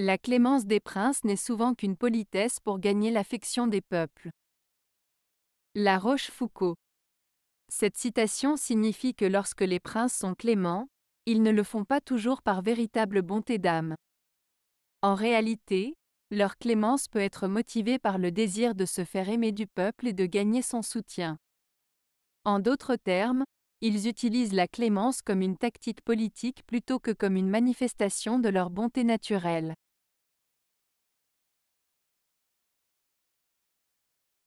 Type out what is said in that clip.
La clémence des princes n'est souvent qu'une politesse pour gagner l'affection des peuples. La Rochefoucauld. Cette citation signifie que lorsque les princes sont cléments, ils ne le font pas toujours par véritable bonté d'âme. En réalité, leur clémence peut être motivée par le désir de se faire aimer du peuple et de gagner son soutien. En d'autres termes, ils utilisent la clémence comme une tactique politique plutôt que comme une manifestation de leur bonté naturelle.